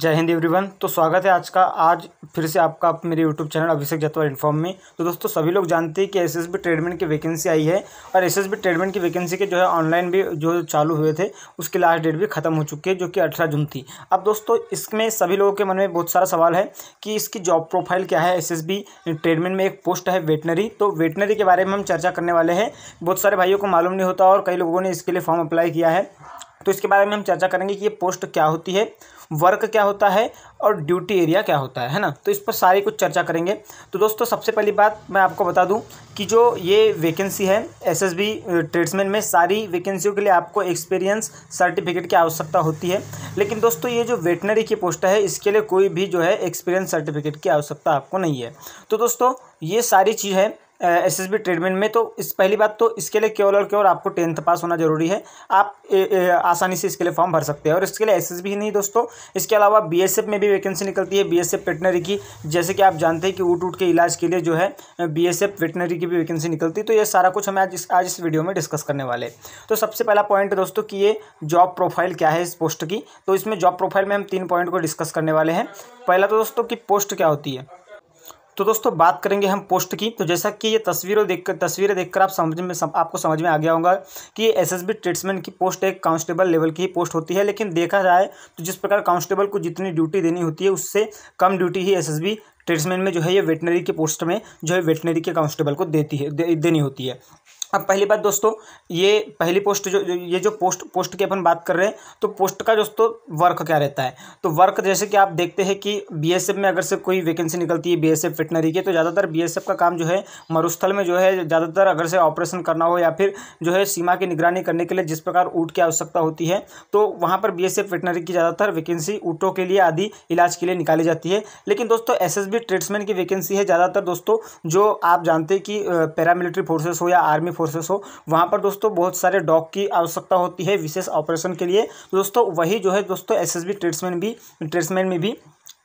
जय हिंद एवरीवन तो स्वागत है आज का आज फिर से आपका आप मेरे YouTube channel Abhishek Jatwal inform में तो दोस्तों सभी लोग जानते हैं कि एस एस बी ट्रेडमेंट की वैकेंसी आई है और एस एस बी ट्रेडमेंट की वैकेंसी के जो है ऑनलाइन भी जो चालू हुए थे उसकी लास्ट डेट भी खत्म हो चुकी है जो कि अठारह जून थी अब दोस्तों इसमें सभी लोगों के मन में बहुत सारा सवाल है कि इसकी जॉब प्रोफाइल क्या है एस एस बी ट्रेडमेंट में एक पोस्ट है वेटनरी तो वेटनरी के बारे में हम चर्चा करने वाले हैं बहुत सारे भाइयों को मालूम नहीं होता और कई लोगों ने इसके लिए फॉर्म अप्लाई किया है तो इसके बारे में हम चर्चा करेंगे कि ये पोस्ट क्या होती है वर्क क्या होता है और ड्यूटी एरिया क्या होता है है ना तो इस पर सारी कुछ चर्चा करेंगे तो दोस्तों सबसे पहली बात मैं आपको बता दूं कि जो ये वैकेंसी है एसएसबी ट्रेड्समैन में सारी वैकेंसियों के लिए आपको एक्सपीरियंस सर्टिफिकेट की आवश्यकता होती है लेकिन दोस्तों ये जो वेटनरी की पोस्ट है इसके लिए कोई भी जो है एक्सपीरियंस सर्टिफिकेट की आवश्यकता आपको नहीं है तो दोस्तों ये सारी चीज़ है एस एस बी में तो इस पहली बात तो इसके लिए केवल और केवल आपको टेंथ पास होना जरूरी है आप ए, ए, आसानी से इसके लिए फॉर्म भर सकते हैं और इसके लिए एस एस बी ही नहीं दोस्तों इसके अलावा बी एस एफ में भी वैकेंसी निकलती है बी एस एफ वेटनरी की जैसे कि आप जानते हैं कि ऊट ऊट के इलाज के लिए जो है बी एस एफ वेटनरी की भी वैकेंसी निकलती है तो ये सारा कुछ हमें आज इस आज इस वीडियो में डिस्कस करने वाले तो सबसे पहला पॉइंट दोस्तों कि ये जॉब प्रोफाइल क्या है इस पोस्ट की तो इसमें जॉब प्रोफाइल में हम तीन पॉइंट को डिस्कस करने वाले हैं पहला तो दोस्तों कि पोस्ट क्या होती है तो दोस्तों बात करेंगे हम पोस्ट की तो जैसा कि ये तस्वीरों देख कर तस्वीरें देखकर आप समझ में सम, आपको समझ में आ गया होगा कि एस एस ट्रेड्समैन की पोस्ट एक कांस्टेबल लेवल की पोस्ट होती है लेकिन देखा जाए तो जिस प्रकार कांस्टेबल को जितनी ड्यूटी देनी होती है उससे कम ड्यूटी ही एस एस बी ट्रेड्समैन में जो है ये वेटनरी के पोस्ट में जो है वेटनरी के कांस्टेबल को देती है दे, देनी होती है अब पहली बात दोस्तों ये पहली पोस्ट जो ये जो पोस्ट पोस्ट की अपन बात कर रहे हैं तो पोस्ट का दोस्तों वर्क क्या रहता है तो वर्क जैसे कि आप देखते हैं कि बीएसएफ में अगर से कोई वैकेंसी निकलती है बीएसएफ फिटनरी की तो ज़्यादातर बीएसएफ का काम जो है मरुस्थल में जो है ज़्यादातर अगर से ऑपरेशन करना हो या फिर जो है सीमा की निगरानी करने के लिए जिस प्रकार ऊँट की आवश्यकता होती है तो वहाँ पर बी एस की ज़्यादातर वैकेंसी ऊँटों के लिए आदि इलाज के लिए निकाली जाती है लेकिन दोस्तों एस ट्रेड्समैन की वैकेंसी है ज़्यादातर दोस्तों जो आप जानते हैं कि पैरामिलिट्री फोर्सेस हो या आर्मी फोर्सेस हो वहाँ पर दोस्तों बहुत सारे डॉग की आवश्यकता होती है विशेष ऑपरेशन के लिए तो दोस्तों वही जो है दोस्तों एस एस ट्रेड्समैन भी ट्रेड्समैन में भी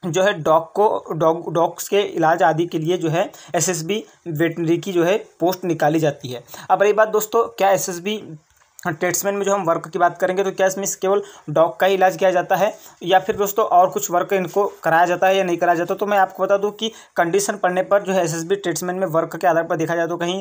जो है डॉग को डॉग डॉग्स के इलाज आदि के लिए जो है एसएसबी वेटनरी की जो है पोस्ट निकाली जाती है अब रही बात दोस्तों क्या एसएसबी ट्रेड्समैन हाँ, में जो हम वर्क की बात करेंगे तो क्या इसमें केवल डॉग का ही इलाज किया जाता है या फिर दोस्तों और कुछ वर्क इनको कराया जाता है या नहीं कराया जाता तो मैं आपको बता दूं कि कंडीशन पड़ने पर जो है एस ट्रेड्समैन में वर्क के आधार पर देखा जाए तो कहीं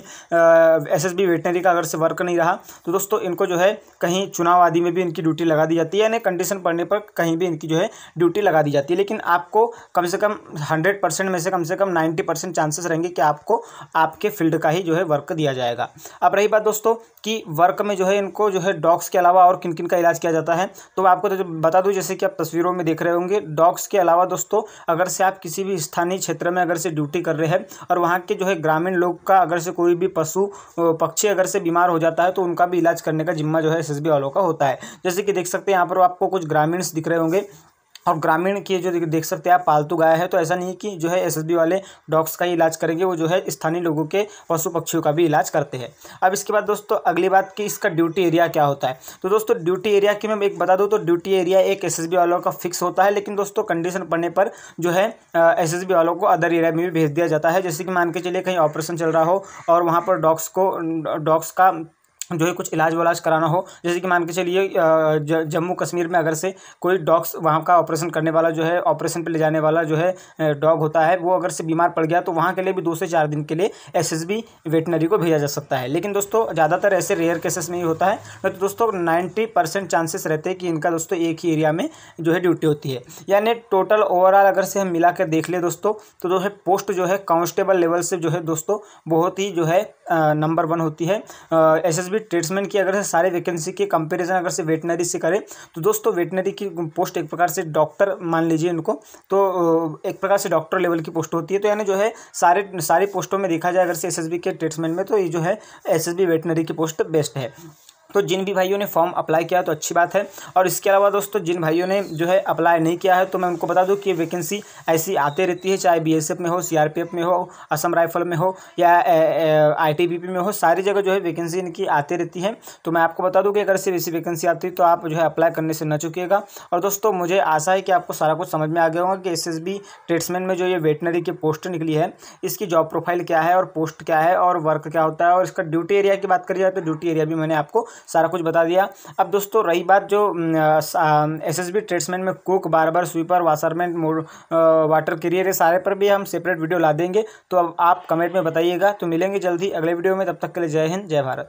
एस एस वेटनरी का अगर से वर्क नहीं रहा तो दोस्तों इनको जो है कहीं चुनाव आदि में भी इनकी ड्यूटी लगा दी जाती है यानी कंडीशन पड़ने पर कहीं भी इनकी जो है ड्यूटी लगा दी जाती है लेकिन आपको कम से कम हंड्रेड परसेंट में से कम से कम नाइन्टी परसेंट चांसेस रहेंगे कि आपको आपके फील्ड का ही जो है वर्क दिया जाएगा अब रही बात दोस्तों कि वर्क में जो है पेशेंट को जो है डॉग्स के अलावा और किन किन का इलाज किया जाता है तो मैं आपको तो बता दूँ जैसे कि आप तस्वीरों में देख रहे होंगे डॉग्स के अलावा दोस्तों अगर से आप किसी भी स्थानीय क्षेत्र में अगर से ड्यूटी कर रहे हैं और वहाँ के जो है ग्रामीण लोग का अगर से कोई भी पशु पक्षी अगर से बीमार हो जाता है तो उनका भी इलाज करने का जिम्मा जो है एस वालों का होता है जैसे कि देख सकते हैं यहाँ पर आपको कुछ ग्रामीण दिख रहे होंगे और ग्रामीण के जो देख सकते हैं आप पालतू गाय है तो ऐसा नहीं कि जो है एसएसबी वाले डॉग्स का ही इलाज करेंगे वो जो है स्थानीय लोगों के पशु पक्षियों का भी इलाज करते हैं अब इसके बाद दोस्तों अगली बात कि इसका ड्यूटी एरिया क्या होता है तो दोस्तों ड्यूटी एरिया की मैं एक बता दूँ तो ड्यूटी एरिया एक एस वालों का फिक्स होता है लेकिन दोस्तों कंडीशन पड़ने पर जो है एस वालों को अदर एरिया में भी भेज दिया जाता है जैसे कि मान के चलिए कहीं ऑपरेशन चल रहा हो और वहाँ पर डॉग्स को डॉग्स का जो है कुछ इलाज वलाज कराना हो जैसे कि मान के चलिए जम्मू कश्मीर में अगर से कोई डॉग्स वहाँ का ऑपरेशन करने वाला जो है ऑपरेशन पे ले जाने वाला जो है डॉग होता है वो अगर से बीमार पड़ गया तो वहाँ के लिए भी दो से चार दिन के लिए एसएसबी वेटनरी को भेजा जा सकता है लेकिन दोस्तों ज़्यादातर ऐसे रेयर केसेस में ही होता है तो दोस्तों नाइन्टी चांसेस रहते हैं कि इनका दोस्तों एक ही एरिया में जो है ड्यूटी होती है यानी टोटल ओवरऑल अगर से हम मिला कर देख ले दोस्तों तो जो है पोस्ट जो है कॉन्स्टेबल लेवल से जो है दोस्तों बहुत ही जो है नंबर वन होती है एस भी ट्रेड्समैन की अगर से सारे वैकेंसी के कंपेरिजन अगर से वेटनरी से करें तो दोस्तों वेटनरी की पोस्ट एक प्रकार से डॉक्टर मान लीजिए इनको तो एक प्रकार से डॉक्टर लेवल की पोस्ट होती है तो यानी जो है सारे सारी पोस्टों में देखा जाए अगर से एस के ट्रेड्समैन में तो ये जो है एस एस की पोस्ट बेस्ट है तो जिन भी भाइयों ने फॉर्म अप्लाई किया तो अच्छी बात है और इसके अलावा दोस्तों जिन भाइयों ने जो है अप्लाई नहीं किया है तो मैं उनको बता दूं कि वैकेंसी ऐसी आते रहती है चाहे बीएसएफ में हो सीआरपीएफ में हो असम राइफल में हो या आईटीबीपी में हो सारी जगह जो है वैकेंसी इनकी आती रहती है तो मैं आपको बता दूँ कि अगर सिर्फ ऐसी वैकेंसी आती है तो आप जो है अप्लाई करने से न चुकीगा और दोस्तों मुझे आशा है कि आपको सारा कुछ समझ में आ गया होगा कि एस एस ट्रेड्समैन में जो ये वेटनरी की पोस्ट निकली है इसकी जॉब प्रोफाइल क्या है और पोस्ट क्या है और वर्क क्या होता है और इसका ड्यूटी एरिया की बात करी जाए तो ड्यूटी एरिया भी मैंने आपको सारा कुछ बता दिया अब दोस्तों रही बात जो एस एस बी ट्रेड्समैन में cook barber sweeper washerman water carrier सारे पर भी हम सेपरेट वीडियो ला देंगे तो अब आप कमेंट में बताइएगा तो मिलेंगे जल्दी अगले वीडियो में तब तक के लिए जय हिंद जय भारत